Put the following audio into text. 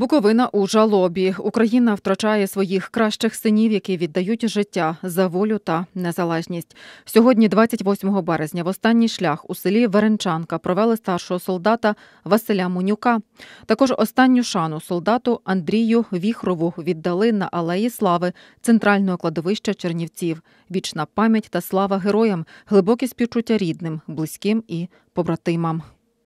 Буковина у жалобі. Україна втрачає своїх кращих синів, які віддають життя за волю та незалежність. Сьогодні, 28 березня, в останній шлях у селі Веренчанка провели старшого солдата Василя Мунюка. Також останню шану солдату Андрію Віхрову віддали на Алеї Слави центрального кладовища Чернівців. Вічна пам'ять та слава героям, глибокі співчуття рідним, близьким і побратимам.